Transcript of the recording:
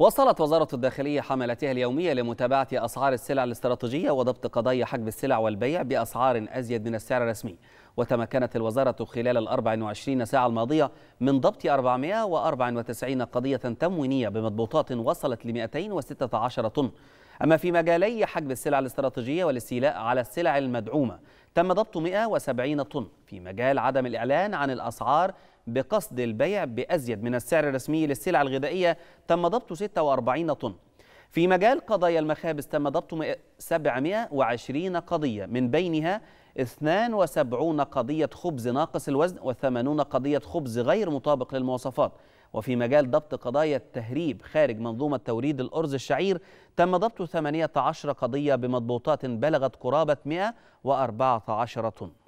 وصلت وزارة الداخلية حملتها اليومية لمتابعة أسعار السلع الاستراتيجية وضبط قضايا حجب السلع والبيع بأسعار أزيد من السعر الرسمي وتمكنت الوزارة خلال ال 24 ساعة الماضية من ضبط 494 قضية تموينية بمضبوطات وصلت ل 216 طن أما في مجالي حجب السلع الاستراتيجية والاستيلاء على السلع المدعومة تم ضبط 170 طن في مجال عدم الإعلان عن الأسعار بقصد البيع بأزيد من السعر الرسمي للسلع الغذائية تم ضبط 46 طن في مجال قضايا المخابز تم ضبط 720 قضية من بينها 72 قضية خبز ناقص الوزن و80 قضية خبز غير مطابق للمواصفات وفي مجال ضبط قضايا التهريب خارج منظومة توريد الأرز الشعير تم ضبط 18 قضية بمضبوطات بلغت قرابة 114 طن